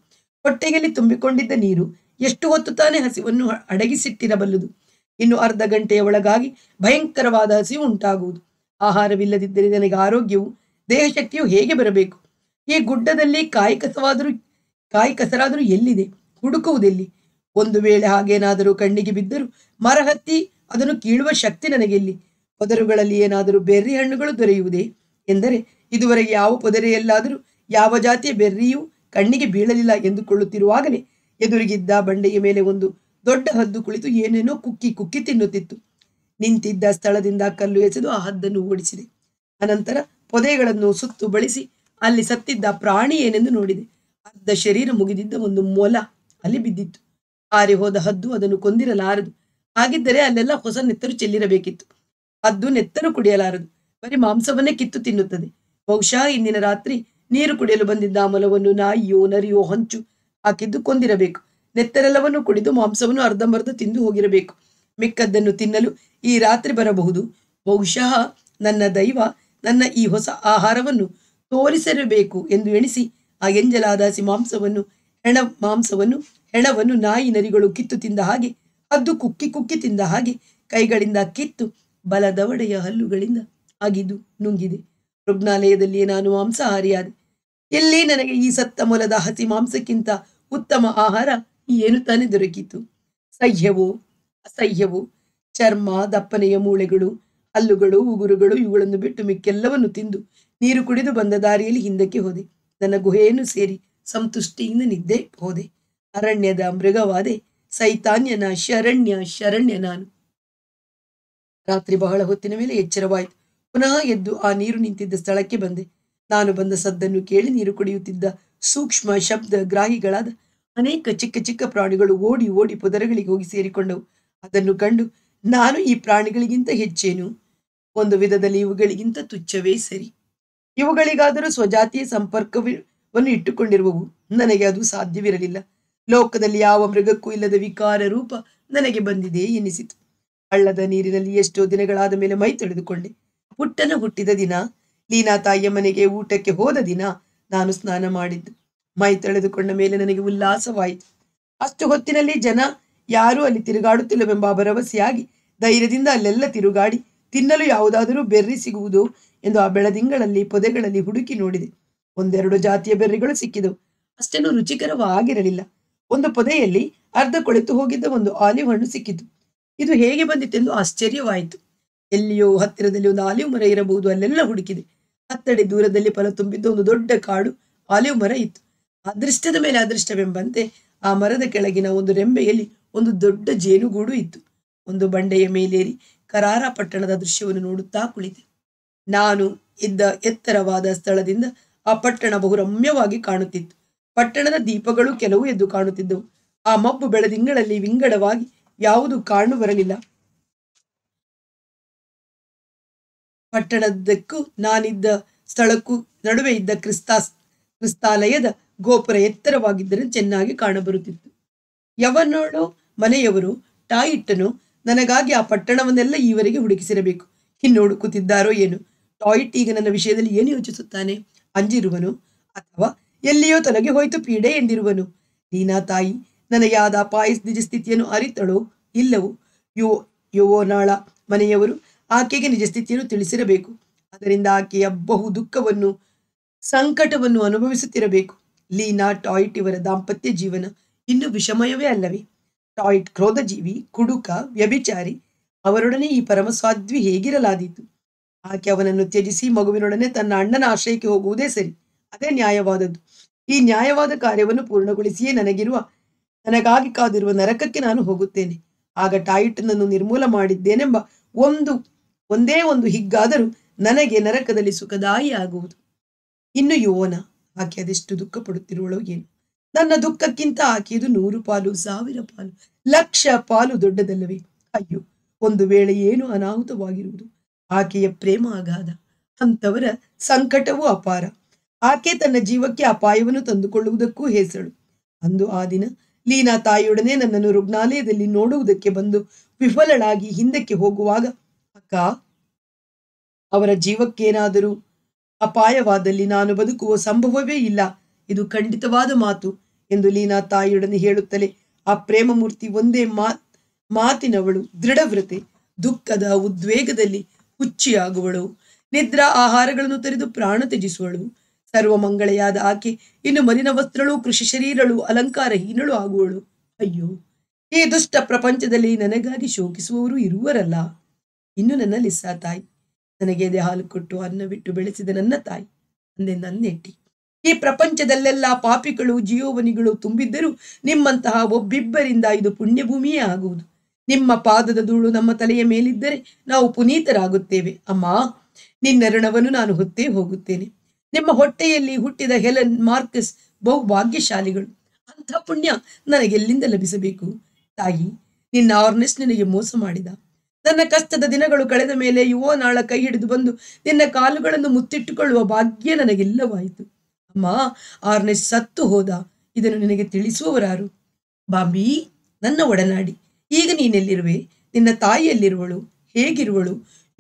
ಹೊಟ್ಟೆಯಲ್ಲಿ ತುಂಬಿಕೊಂಡಿದ್ದ ನೀರು ಎಷ್ಟು ಹೊತ್ತು ತಾನೇ ಹಸಿವನ್ನು ಅಡಗಿಸಿಟ್ಟಿರಬಲ್ಲದು ಇನ್ನು ಅರ್ಧ ಗಂಟೆಯ ಒಳಗಾಗಿ ಭಯಂಕರವಾದ ಹಸಿವು ಉಂಟಾಗುವುದು ಆಹಾರವಿಲ್ಲದಿದ್ದರೆ ನನಗೆ ಆರೋಗ್ಯವು ದೇಹಶಕ್ತಿಯು ಹೇಗೆ ಬರಬೇಕು ಈ ಗುಡ್ಡದಲ್ಲಿ ಕಾಯಿ ಕಸವಾದರೂ ಕಾಯಿ ಕಸರಾದರೂ ಎಲ್ಲಿದೆ ಹುಡುಕುವುದೆಲ್ಲಿ ಒಂದು ವೇಳೆ ಹಾಗೇನಾದರೂ ಕಣ್ಣಿಗೆ ಬಿದ್ದರೂ ಮರಹತ್ತಿ ಅದನ್ನು ಕೀಳುವ ಶಕ್ತಿ ನನಗೆಲ್ಲಿ ಪೊದರುಗಳಲ್ಲಿ ಏನಾದರೂ ಬೆರ್ರಿ ಹಣ್ಣುಗಳು ದೊರೆಯುವುದೇ ಎಂದರೆ ಇದುವರೆಗೆ ಯಾವ ಪೊದರೆಯಲ್ಲಾದರೂ ಯಾವ ಜಾತಿಯ ಬೆರ್ರಿಯೂ ಕಣ್ಣಿಗೆ ಬೀಳಲಿಲ್ಲ ಎಂದುಕೊಳ್ಳುತ್ತಿರುವಾಗಲೇ ಎದುರಿಗಿದ್ದ ಬಂಡೆಯ ಮೇಲೆ ಒಂದು ದೊಡ್ಡ ಹದ್ದು ಕುಳಿತು ಏನೇನೋ ಕುಕ್ಕಿ ಕುಕ್ಕಿ ತಿನ್ನುತ್ತಿತ್ತು ನಿಂತಿದ್ದ ಸ್ಥಳದಿಂದ ಕಲ್ಲು ಎಸೆದು ಆ ಹದ್ದನ್ನು ಓಡಿಸಿದೆ ಅನಂತರ ಪೊದೆಗಳನ್ನು ಸುತ್ತು ಬಳಸಿ ಅಲ್ಲಿ ಸತ್ತಿದ್ದ ಪ್ರಾಣಿ ಏನೆಂದು ನೋಡಿದೆ ಅರ್ಧ ಶರೀರ ಮುಗಿದಿದ್ದ ಒಂದು ಮೊಲ ಅಲ್ಲಿ ಬಿದ್ದಿತ್ತು ಹಾರಿ ಹೋದ ಹದ್ದು ಅದನ್ನು ಕೊಂದಿರಲಾರದು ಹಾಗಿದ್ದರೆ ಅಲ್ಲೆಲ್ಲ ಹೊಸ ನೆತ್ತರು ಚೆಲ್ಲಿರಬೇಕಿತ್ತು ಅದ್ದು ನೆತ್ತನು ಕುಡಿಯಲಾರದು ಬರೀ ಮಾಂಸವನ್ನೇ ಕಿತ್ತು ತಿನ್ನುತ್ತದೆ ಬಹುಶಃ ಇಂದಿನ ರಾತ್ರಿ ನೀರು ಕುಡಿಯಲು ಬಂದಿದ್ದ ಆ ನಾಯಿಯೋ ನರಿಯೋ ಹಂಚು ಹಾಕಿದ್ದು ಕೊಂದಿರಬೇಕು ನೆತ್ತರೆಲ್ಲವನ್ನು ಕುಡಿದು ಮಾಂಸವನ್ನು ಅರ್ಧಂಬರ್ಧ ತಿಂದು ಹೋಗಿರಬೇಕು ಮಿಕ್ಕದ್ದನ್ನು ತಿನ್ನಲು ಈ ರಾತ್ರಿ ಬರಬಹುದು ಬಹುಶಃ ನನ್ನ ದೈವ ನನ್ನ ಈ ಹೊಸ ಆಹಾರವನ್ನು ತೋರಿಸಿರಬೇಕು ಎಂದು ಎಣಿಸಿ ಆ ಎಂಜಲಾದಾಸಿ ಮಾಂಸವನ್ನು ಹೆಣ ಮಾಂಸವನ್ನು ಹೆಣವನ್ನು ನಾಯಿ ನರಿಗಳು ಕಿತ್ತು ತಿಂದ ಹಾಗೆ ಅದ್ದು ಕುಕ್ಕಿ ಕುಕ್ಕಿ ತಿಂದ ಹಾಗೆ ಕೈಗಳಿಂದ ಕಿತ್ತು ಬಲದವಡೆಯ ಹಲ್ಲುಗಳಿಂದ ಅಗಿದು ನುಂಗಿದೆ ರುಗ್ನಾಲಯದಲ್ಲಿಯೇ ನಾನು ಮಾಂಸಾಹಾರಿಯಾದೆ ಎಲ್ಲಿ ನನಗೆ ಈ ಸತ್ತ ಮೊಲದ ಹಸಿ ಮಾಂಸಕ್ಕಿಂತ ಉತ್ತಮ ಆಹಾರ ಏನು ತಾನೇ ದೊರಕಿತು ಸಹ್ಯವೋ ಅಸಹ್ಯವೋ ಚರ್ಮ ದಪ್ಪನೆಯ ಮೂಳೆಗಳು ಹಲ್ಲುಗಳು ಉಗುರುಗಳು ಇವುಗಳನ್ನು ಬಿಟ್ಟು ಮಿಕ್ಕೆಲ್ಲವನ್ನು ತಿಂದು ನೀರು ಕುಡಿದು ಬಂದ ದಾರಿಯಲ್ಲಿ ಹಿಂದಕ್ಕೆ ಹೋದೆ ನನ್ನ ಗುಹೆಯನ್ನು ಸೇರಿ ಸಂತುಷ್ಟಿಯಿಂದ ನಿದ್ದೆ ಹೋದೆ ಅರಣ್ಯದ ಮೃಗವಾದೆ ಸೈತಾನ್ಯನ ಶರಣ್ಯ ಶರಣ್ಯ ನಾನು ರಾತ್ರಿ ಬಹಳ ಹೊತ್ತಿನ ಮೇಲೆ ಎಚ್ಚರವಾಯಿತು ಪುನಃ ಎದ್ದು ಆ ನೀರು ನಿಂತಿದ್ದ ಸ್ಥಳಕ್ಕೆ ಬಂದೆ ನಾನು ಬಂದ ಸದ್ದನ್ನು ಕೇಳಿ ನೀರು ಕುಡಿಯುತ್ತಿದ್ದ ಸೂಕ್ಷ್ಮ ಶಬ್ದ ಗ್ರಾಹಿಗಳಾದ ಅನೇಕ ಚಿಕ್ಕ ಚಿಕ್ಕ ಪ್ರಾಣಿಗಳು ಓಡಿ ಓಡಿ ಪೊದರಗಳಿಗೆ ಹೋಗಿ ಸೇರಿಕೊಂಡವು ಅದನ್ನು ಕಂಡು ನಾನು ಈ ಪ್ರಾಣಿಗಳಿಗಿಂತ ಹೆಚ್ಚೇನು ಒಂದು ವಿಧದಲ್ಲಿ ಇವುಗಳಿಗಿಂತ ತುಚ್ಛವೇ ಸರಿ ಇವುಗಳಿಗಾದರೂ ಸ್ವಜಾತಿಯ ಸಂಪರ್ಕವನ್ನು ಇಟ್ಟುಕೊಂಡಿರುವವು ನನಗೆ ಅದು ಸಾಧ್ಯವಿರಲಿಲ್ಲ ಲೋಕದಲ್ಲಿ ಯಾವ ಮೃಗಕ್ಕೂ ಇಲ್ಲದ ವಿಕಾರ ರೂಪ ನನಗೆ ಬಂದಿದೆ ಎನಿಸಿತು ಹಳ್ಳದ ನೀರಿನಲ್ಲಿ ಎಷ್ಟೋ ದಿನಗಳಾದ ಮೇಲೆ ಮೈ ತೊಳೆದುಕೊಂಡೆ ಹುಟ್ಟನ ಹುಟ್ಟಿದ ದಿನ ಲೀನಾ ತಾಯಿಯ ಮನೆಗೆ ಊಟಕ್ಕೆ ಹೋದ ದಿನ ನಾನು ಸ್ನಾನ ಮಾಡಿದ್ದು ಮೈ ತೊಳೆದುಕೊಂಡ ಮೇಲೆ ನನಗೆ ಉಲ್ಲಾಸವಾಯಿತು ಅಷ್ಟು ಹೊತ್ತಿನಲ್ಲಿ ಜನ ಯಾರೂ ಅಲ್ಲಿ ತಿರುಗಾಡುತ್ತಿಲ್ಲವೆಂಬ ಭರವಸೆಯಾಗಿ ಧೈರ್ಯದಿಂದ ಅಲ್ಲೆಲ್ಲ ತಿರುಗಾಡಿ ತಿನ್ನಲು ಯಾವುದಾದರೂ ಬೆರ್ರಿ ಸಿಗುವುದು ಎಂದು ಆ ಬೆಳದಿಂಗಳಲ್ಲಿ ಪೊದೆಗಳಲ್ಲಿ ಹುಡುಕಿ ನೋಡಿದೆ ಒಂದೆರಡು ಜಾತಿಯ ಬೆರ್ರಿಗಳು ಸಿಕ್ಕಿದವು ಅಷ್ಟೇನು ರುಚಿಕರವಾಗಿರಲಿಲ್ಲ ಒಂದು ಪೊದೆಯಲ್ಲಿ ಅರ್ಧ ಕೊಳೆತು ಹೋಗಿದ್ದ ಒಂದು ಆಲಿವ್ ಹಣ್ಣು ಸಿಕ್ಕಿತು ಇದು ಹೇಗೆ ಬಂದಿತ್ತೆಂದು ಆಶ್ಚರ್ಯವಾಯಿತು ಎಲ್ಲಿಯೋ ಹತ್ತಿರದಲ್ಲಿ ಒಂದು ಆಲಿವ್ ಮರ ಇರಬಹುದು ಅಲ್ಲೆಲ್ಲ ಹುಡುಕಿದೆ ಹತ್ತಡಿ ದೂರದಲ್ಲಿ ಫಲ ತುಂಬಿದ್ದ ಒಂದು ದೊಡ್ಡ ಕಾಡು ಆಲಿವ್ ಮರ ಇತ್ತು ಅದೃಷ್ಟದ ಮೇಲೆ ಅದೃಷ್ಟವೆಂಬಂತೆ ಆ ಮರದ ಕೆಳಗಿನ ಒಂದು ರೆಂಬೆಯಲ್ಲಿ ಒಂದು ದೊಡ್ಡ ಜೇನುಗೂಡು ಇತ್ತು ಒಂದು ಬಂಡೆಯ ಮೇಲೇರಿ ಕರಾರ ಪಟ್ಟಣದ ದೃಶ್ಯವನ್ನು ನೋಡುತ್ತಾ ಕುಳಿತೆ ನಾನು ಇದ್ದ ಎತ್ತರವಾದ ಸ್ಥಳದಿಂದ ಆ ಪಟ್ಟಣ ಬಹು ರಮ್ಯವಾಗಿ ಕಾಣುತ್ತಿತ್ತು ಪಟ್ಟಣದ ದೀಪಗಳು ಕೆಲವು ಎದ್ದು ಕಾಣುತ್ತಿದ್ದವು ಆ ಮಬ್ಬು ಬೆಳದಿಂಗಳಲ್ಲಿ ವಿಂಗಡವಾಗಿ ಯಾವುದು ಕಾಣು ಬರಲಿಲ್ಲ ಪಟ್ಟಣದಕ್ಕೂ ನಾನಿದ್ದ ಸ್ಥಳಕ್ಕೂ ನಡುವೆ ಇದ್ದ ಕ್ರಿಸ್ತಾಸ್ ಕ್ರಿಸ್ತಾಲಯದ ಗೋಪುರ ಎತ್ತರವಾಗಿದ್ದರೂ ಚೆನ್ನಾಗಿ ಕಾಣಬರುತ್ತಿತ್ತು ಯವನೋಳು ಮನೆಯವರು ಟಾಯಿಟ್ಟನು ನನಗಾಗಿ ಆ ಪಟ್ಟಣವನ್ನೆಲ್ಲ ಈವರೆಗೆ ಹುಡುಕಿಸಿರಬೇಕು ಇನ್ನು ಹುಡುಕುತ್ತಿದ್ದಾರೋ ಏನು ಟಾಯಿಟ್ ಈಗ ನನ್ನ ವಿಷಯದಲ್ಲಿ ಏನು ಯೋಚಿಸುತ್ತಾನೆ ಅಂಜಿರುವನು ಅಥವಾ ಎಲ್ಲಿಯೋ ತನಗೆ ಹೋಯಿತು ಪೀಡೆ ಎಂದಿರುವನು ನೀನಾ ತಾಯಿ ನನಗಾದ ಪಾಯಿಸ್ ನಿಜ ಸ್ಥಿತಿಯನ್ನು ಅರಿತಳೋ ಇಲ್ಲವೋ ಯೋ ಯುವನಾಳ ಮನೆಯವರು ಆಕೆಗೆ ನಿಜ ಸ್ಥಿತಿಯನ್ನು ತಿಳಿಸಿರಬೇಕು ಅದರಿಂದ ಆಕೆಯ ಬಹು ದುಃಖವನ್ನು ಸಂಕಟವನ್ನು ಅನುಭವಿಸುತ್ತಿರಬೇಕು ಲೀನಾ ಟಾಯ್ಟ್ ಇವರ ದಾಂಪತ್ಯ ಜೀವನ ಇನ್ನು ವಿಷಮಯವೇ ಅಲ್ಲವೇ ಟಾಯ್ಟ್ ಕ್ರೋಧಜೀವಿ ಕುಡುಕ ವ್ಯಭಿಚಾರಿ ಅವರೊಡನೆ ಈ ಪರಮಸ್ವಾದ್ವಿ ಹೇಗಿರಲಾದೀತು ಆಕೆ ಅವನನ್ನು ತ್ಯಜಿಸಿ ಮಗುವಿನೊಡನೆ ತನ್ನ ಅಣ್ಣನ ಆಶ್ರಯಕ್ಕೆ ಹೋಗುವುದೇ ಸರಿ ಅದೇ ನ್ಯಾಯವಾದದ್ದು ಈ ನ್ಯಾಯವಾದ ಕಾರ್ಯವನ್ನು ಪೂರ್ಣಗೊಳಿಸಿಯೇ ನನಗಿರುವ ನನಗಾಗಿ ಕಾದಿರುವ ನರಕಕ್ಕೆ ನಾನು ಹೋಗುತ್ತೇನೆ ಆಗ ನನ್ನು ನಿರ್ಮೂಲ ಮಾಡಿದ್ದೇನೆಂಬ ಒಂದು ಒಂದೇ ಒಂದು ಹಿಗ್ಗಾದರೂ ನನಗೆ ನರಕದಲ್ಲಿ ಸುಖದಾಯಿ ಆಗುವುದು ಇನ್ನು ಯೋನ ಆಕೆ ಅದೆಷ್ಟು ದುಃಖ ಪಡುತ್ತಿರುವಳೋ ಏನು ನನ್ನ ದುಃಖಕ್ಕಿಂತ ಆಕೆಯದು ನೂರು ಪಾಲು ಸಾವಿರ ಪಾಲು ಲಕ್ಷ ಪಾಲು ದೊಡ್ಡದಲ್ಲವೇ ಅಯ್ಯೋ ಒಂದು ವೇಳೆ ಏನು ಅನಾಹುತವಾಗಿರುವುದು ಆಕೆಯ ಪ್ರೇಮ ಅಗಾಧ ಅಂತವರ ಸಂಕಟವೂ ಅಪಾರ ಆಕೆ ತನ್ನ ಜೀವಕ್ಕೆ ಅಪಾಯವನ್ನು ತಂದುಕೊಳ್ಳುವುದಕ್ಕೂ ಹೆಸಳು ಅಂದು ಆ ದಿನ ಲೀನಾ ತಾಯಿಯೊಡನೆ ನನ್ನನ್ನು ರುಗ್ನಾಲಯದಲ್ಲಿ ನೋಡುವುದಕ್ಕೆ ಬಂದು ವಿಫಲಳಾಗಿ ಹಿಂದಕ್ಕೆ ಹೋಗುವಾಗ ಅಕ್ಕ ಅವರ ಜೀವಕ್ಕೇನಾದರೂ ಅಪಾಯವಾದಲ್ಲಿ ನಾನು ಬದುಕುವ ಸಂಭವವೇ ಇಲ್ಲ ಇದು ಖಂಡಿತವಾದ ಮಾತು ಎಂದು ಲೀನಾ ತಾಯಿಯೊಡನೆ ಹೇಳುತ್ತಲೇ ಆ ಪ್ರೇಮಮೂರ್ತಿ ಒಂದೇ ಮಾ ಮಾತಿನವಳು ದೃಢವ್ರತೆ ದುಃಖದ ಉದ್ವೇಗದಲ್ಲಿ ಹುಚ್ಚಿಯಾಗುವಳು ನಿದ್ರಾ ಆಹಾರಗಳನ್ನು ತೆರೆದು ಪ್ರಾಣ ತ್ಯಜಿಸುವಳು ಸರ್ವಮಂಗಳೆಯಾದ ಆಕೆ ಇನ್ನು ಮಲಿನ ವಸ್ತ್ರಳು ಕೃಷಿ ಶರೀರಳು ಅಲಂಕಾರ ಹೀನಳು ಆಗುವಳು ಅಯ್ಯೋ ಈ ದುಷ್ಟ ಪ್ರಪಂಚದಲ್ಲಿ ನನಗಾಗಿ ಶೋಕಿಸುವವರು ಇರುವರಲ್ಲ ಇನ್ನು ನನ್ನ ಲಿಸ್ಸಾ ತಾಯಿ ನನಗೆ ಎದೆ ಹಾಲು ಕೊಟ್ಟು ಅನ್ನ ಬಿಟ್ಟು ಬೆಳೆಸಿದ ನನ್ನ ತಾಯಿ ಅಂದೆ ನನ್ನೆಟ್ಟಿ ಈ ಪ್ರಪಂಚದಲ್ಲೆಲ್ಲ ಪಾಪಿಗಳು ಜಿಯೋವನಿಗಳು ತುಂಬಿದ್ದರೂ ನಿಮ್ಮಂತಹ ಒಬ್ಬಿಬ್ಬರಿಂದ ಇದು ಪುಣ್ಯಭೂಮಿಯೇ ಆಗುವುದು ನಿಮ್ಮ ಪಾದದ ಧೂಳು ನಮ್ಮ ತಲೆಯ ಮೇಲಿದ್ದರೆ ನಾವು ಪುನೀತರಾಗುತ್ತೇವೆ ಅಮ್ಮ ನಿನ್ನ ಋಣವನ್ನು ನಾನು ಹೊತ್ತೇ ಹೋಗುತ್ತೇನೆ ನಿಮ್ಮ ಹೊಟ್ಟೆಯಲ್ಲಿ ಹುಟ್ಟಿದ ಹೆಲನ್ ಮಾರ್ಕಸ್ ಭಾಗ್ಯಶಾಲಿಗಳು ಅಂಥ ಪುಣ್ಯ ನನಗೆಲ್ಲಿಂದ ಲಭಿಸಬೇಕು ತಾಯಿ ನಿನ್ನ ಆರ್ನೆಸ್ ನಿನಗೆ ಮೋಸ ಮಾಡಿದ ನನ್ನ ಕಷ್ಟದ ದಿನಗಳು ಕಳೆದ ಮೇಲೆ ಯುವ ನಾಳ ಕೈ ಹಿಡಿದು ಬಂದು ನಿನ್ನ ಕಾಲುಗಳನ್ನು ಮುತ್ತಿಟ್ಟುಕೊಳ್ಳುವ ಭಾಗ್ಯ ನನಗೆಲ್ಲವಾಯಿತು ಅಮ್ಮ ಆರ್ನೆಸ್ ಸತ್ತು ಹೋದ ಇದನ್ನು ನಿನಗೆ ತಿಳಿಸುವವರಾರು ಬಾಂಬಿ ನನ್ನ ಒಡನಾಡಿ ಈಗ ನೀನೆಲ್ಲಿರುವೆ ನಿನ್ನ ತಾಯಿಯಲ್ಲಿರುವಳು ಹೇಗಿರುವಳು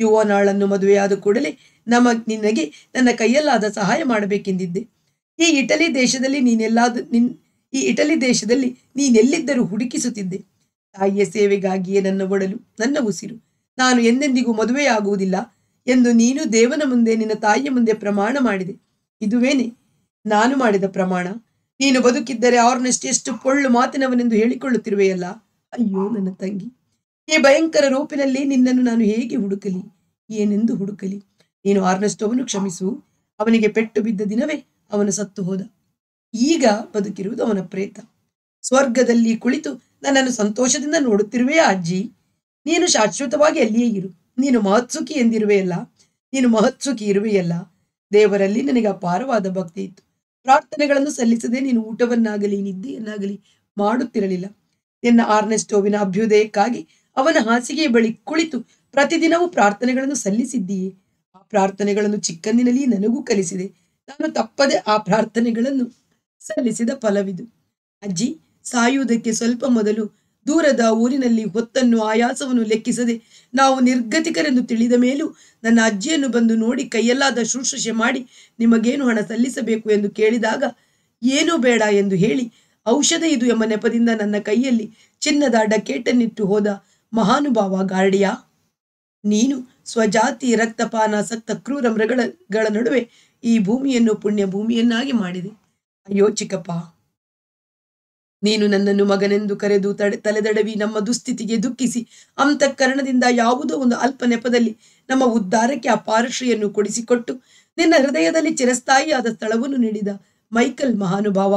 ಯುವನಾಳನ್ನು ಮದುವೆಯಾದ ಕೂಡಲೇ ನಮ್ಮ ನಿನಗೆ ನನ್ನ ಕೈಯಲ್ಲಾದ ಸಹಾಯ ಮಾಡಬೇಕೆಂದಿದ್ದೆ ಈ ಇಟಲಿ ದೇಶದಲ್ಲಿ ನೀನೆಲ್ಲಾದ ನಿನ್ ಈ ಇಟಲಿ ದೇಶದಲ್ಲಿ ನೀನೆಲ್ಲಿದ್ದರೂ ಹುಡುಕಿಸುತ್ತಿದ್ದೆ ತಾಯಿಯ ಸೇವೆಗಾಗಿಯೇ ನನ್ನ ಒಡಲು ನನ್ನ ಉಸಿರು ನಾನು ಎಂದೆಂದಿಗೂ ಮದುವೆಯಾಗುವುದಿಲ್ಲ ಎಂದು ನೀನು ದೇವನ ಮುಂದೆ ನಿನ್ನ ತಾಯಿಯ ಮುಂದೆ ಪ್ರಮಾಣ ಮಾಡಿದೆ ಇದುವೇನೆ ನಾನು ಮಾಡಿದ ಪ್ರಮಾಣ ನೀನು ಬದುಕಿದ್ದರೆ ಅವ್ರನ್ನಷ್ಟೆಷ್ಟು ಪೊಳ್ಳು ಮಾತಿನವನೆಂದು ಹೇಳಿಕೊಳ್ಳುತ್ತಿರುವೆಯಲ್ಲ ಅಯ್ಯೋ ನನ್ನ ತಂಗಿ ಈ ಭಯಂಕರ ರೂಪಿನಲ್ಲಿ ನಿನ್ನನ್ನು ನಾನು ಹೇಗೆ ಹುಡುಕಲಿ ಏನೆಂದು ಹುಡುಕಲಿ ನೀನು ಆರ್ನೆಸ್ಟೋವನ್ನು ಕ್ಷಮಿಸು ಅವನಿಗೆ ಪೆಟ್ಟು ಬಿದ್ದ ದಿನವೇ ಅವನು ಸತ್ತು ಹೋದ ಈಗ ಬದುಕಿರುವುದು ಅವನ ಪ್ರೇತ ಸ್ವರ್ಗದಲ್ಲಿ ಕುಳಿತು ನನ್ನನ್ನು ಸಂತೋಷದಿಂದ ನೋಡುತ್ತಿರುವೆ ಅಜ್ಜಿ ನೀನು ಶಾಶ್ವತವಾಗಿ ಅಲ್ಲಿಯೇ ಇರು ನೀನು ಮಹತ್ಸುಖಿ ಎಂದಿರುವೆಯಲ್ಲ ನೀನು ಮಹತ್ಸುಖಿ ಇರುವೆಯಲ್ಲ ದೇವರಲ್ಲಿ ನನಗೆ ಅಪಾರವಾದ ಭಕ್ತಿ ಇತ್ತು ಪ್ರಾರ್ಥನೆಗಳನ್ನು ಸಲ್ಲಿಸದೆ ನೀನು ಊಟವನ್ನಾಗಲಿ ನಿದ್ದೆಯನ್ನಾಗಲಿ ಮಾಡುತ್ತಿರಲಿಲ್ಲ ನಿನ್ನ ಆರ್ನೆಸ್ಟೋವಿನ ಅಭ್ಯುದಯಕ್ಕಾಗಿ ಅವನ ಹಾಸಿಗೆಯ ಬಳಿ ಕುಳಿತು ಪ್ರತಿದಿನವೂ ಪ್ರಾರ್ಥನೆಗಳನ್ನು ಸಲ್ಲಿಸಿದ್ದೀಯೇ ಆ ಪ್ರಾರ್ಥನೆಗಳನ್ನು ಚಿಕ್ಕಂದಿನಲ್ಲಿ ನನಗೂ ಕಲಿಸಿದೆ ನಾನು ತಪ್ಪದೆ ಆ ಪ್ರಾರ್ಥನೆಗಳನ್ನು ಸಲ್ಲಿಸಿದ ಫಲವಿದು ಅಜ್ಜಿ ಸಾಯುವುದಕ್ಕೆ ಸ್ವಲ್ಪ ಮೊದಲು ದೂರದ ಊರಿನಲ್ಲಿ ಹೊತ್ತನ್ನು ಆಯಾಸವನ್ನು ಲೆಕ್ಕಿಸದೆ ನಾವು ನಿರ್ಗತಿಕರೆಂದು ತಿಳಿದ ಮೇಲೂ ನನ್ನ ಅಜ್ಜಿಯನ್ನು ಬಂದು ನೋಡಿ ಕೈಯಲ್ಲಾದ ಶುಶ್ರೂಷೆ ಮಾಡಿ ನಿಮಗೇನು ಹಣ ಸಲ್ಲಿಸಬೇಕು ಎಂದು ಕೇಳಿದಾಗ ಏನೂ ಬೇಡ ಎಂದು ಹೇಳಿ ಔಷಧ ಇದು ಎಂಬ ನೆಪದಿಂದ ನನ್ನ ಕೈಯಲ್ಲಿ ಚಿನ್ನದ ಡಕೇಟನ್ನಿಟ್ಟು ಹೋದ ಮಹಾನುಭಾವ ಗಾರ್ಡಿಯಾ ನೀನು ಸ್ವಜಾತಿ ರಕ್ತಪಾನ ಸತ್ತ ಕ್ರೂರ ಮೃಗಗಳ ನಡುವೆ ಈ ಭೂಮಿಯನ್ನು ಪುಣ್ಯ ಭೂಮಿಯನ್ನಾಗಿ ಮಾಡಿದೆ ಅಯ್ಯೋ ಚಿಕ್ಕಪ್ಪ ನೀನು ನನ್ನನ್ನು ಮಗನೆಂದು ಕರೆದು ತಡೆ ತಲೆದಡವಿ ನಮ್ಮ ದುಸ್ಥಿತಿಗೆ ದುಃಖಿಸಿ ಅಂತಃಕರಣದಿಂದ ಯಾವುದೋ ಒಂದು ಅಲ್ಪ ನೆಪದಲ್ಲಿ ನಮ್ಮ ಉದ್ಧಾರಕ್ಕೆ ಆ ಕೊಡಿಸಿಕೊಟ್ಟು ನಿನ್ನ ಹೃದಯದಲ್ಲಿ ಚಿರಸ್ಥಾಯಿಯಾದ ಸ್ಥಳವನ್ನು ನೀಡಿದ ಮೈಕಲ್ ಮಹಾನುಭಾವ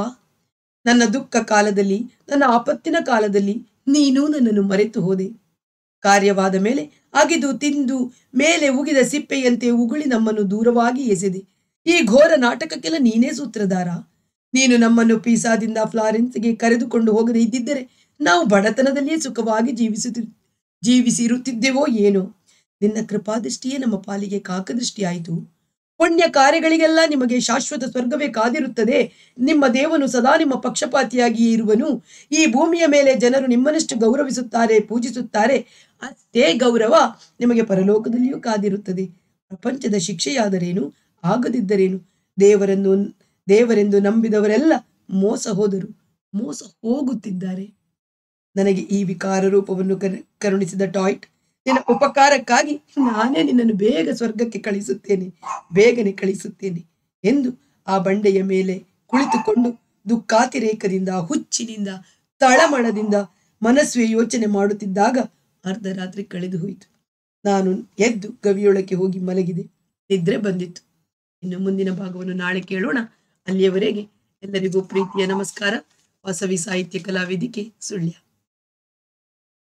ನನ್ನ ದುಃಖ ಕಾಲದಲ್ಲಿ ನನ್ನ ಆಪತ್ತಿನ ಕಾಲದಲ್ಲಿ ನೀನು ನನ್ನನ್ನು ಮರೆತು ಹೋದೆ ಕಾರ್ಯವಾದ ಮೇಲೆ ಅಗೆದು ತಿಂದು ಮೇಲೆ ಉಗಿದ ಸಿಪ್ಪೆಯಂತೆ ಉಗುಳಿ ನಮ್ಮನ್ನು ದೂರವಾಗಿ ಎಸೆದೆ ಈ ಘೋರ ನಾಟಕಕ್ಕೆಲ್ಲ ನೀನೇ ಸೂತ್ರಧಾರ ನೀನು ನಮ್ಮನ್ನು ಪೀಸಾದಿಂದ ಫ್ಲಾರೆನ್ಸ್ಗೆ ಕರೆದುಕೊಂಡು ಹೋಗದೆ ಇದ್ದಿದ್ದರೆ ನಾವು ಬಡತನದಲ್ಲಿಯೇ ಸುಖವಾಗಿ ಜೀವಿಸುತ್ತಿ ಜೀವಿಸಿರುತ್ತಿದ್ದೆವೋ ಏನೋ ನಿನ್ನ ಕೃಪಾದೃಷ್ಟಿಯೇ ನಮ್ಮ ಪಾಲಿಗೆ ಕಾಕದೃಷ್ಟಿಯಾಯಿತು ಪುಣ್ಯ ಕಾರ್ಯಗಳಿಗೆಲ್ಲ ನಿಮಗೆ ಶಾಶ್ವತ ಸ್ವರ್ಗವೇ ಕಾದಿರುತ್ತದೆ ನಿಮ್ಮ ದೇವನು ಸದಾ ನಿಮ್ಮ ಪಕ್ಷಪಾತಿಯಾಗಿಯೇ ಇರುವನು ಈ ಭೂಮಿಯ ಮೇಲೆ ಜನರು ನಿಮ್ಮನಷ್ಟು ಗೌರವಿಸುತ್ತಾರೆ ಪೂಜಿಸುತ್ತಾರೆ ಅಷ್ಟೇ ಗೌರವ ನಿಮಗೆ ಪರಲೋಕದಲ್ಲಿಯೂ ಕಾದಿರುತ್ತದೆ ಪ್ರಪಂಚದ ಶಿಕ್ಷೆಯಾದರೇನು ಆಗದಿದ್ದರೇನು ದೇವರನ್ನು ದೇವರೆಂದು ನಂಬಿದವರೆಲ್ಲ ಮೋಸ ಹೋದರು ಮೋಸ ಹೋಗುತ್ತಿದ್ದಾರೆ ನನಗೆ ಈ ವಿಕಾರ ರೂಪವನ್ನು ಕರುಣಿಸಿದ ಟಾಯ್ಟ್ ನಿನ್ನ ಉಪಕಾರಕ್ಕಾಗಿ ನಾನೇ ನಿನ್ನನ್ನು ಬೇಗ ಸ್ವರ್ಗಕ್ಕೆ ಕಳಿಸುತ್ತೇನೆ ಬೇಗನೆ ಕಳಿಸುತ್ತೇನೆ ಎಂದು ಆ ಬಂಡೆಯ ಮೇಲೆ ಕುಳಿತುಕೊಂಡು ದುಃಖಾತಿರೇಕದಿಂದ ಹುಚ್ಚಿನಿಂದ ತಳಮಳದಿಂದ ಮನಸ್ವಿ ಯೋಚನೆ ಮಾಡುತ್ತಿದ್ದಾಗ ಅರ್ಧ ರಾತ್ರಿ ಕಳೆದು ಹೋಯಿತು ನಾನು ಎದ್ದು ಗವಿಯೊಳಕ್ಕೆ ಹೋಗಿ ಮಲಗಿದೆ ನಿದ್ರೆ ಬಂದಿತ್ತು ಇನ್ನು ಮುಂದಿನ ಭಾಗವನ್ನು ನಾಳೆ ಕೇಳೋಣ ಅಲ್ಲಿಯವರೆಗೆ ಎಲ್ಲರಿಗೂ ಪ್ರೀತಿಯ ನಮಸ್ಕಾರ ವಾಸವಿ ಸಾಹಿತ್ಯ ಕಲಾವೇದಿಕೆ ಸುಳ್ಯ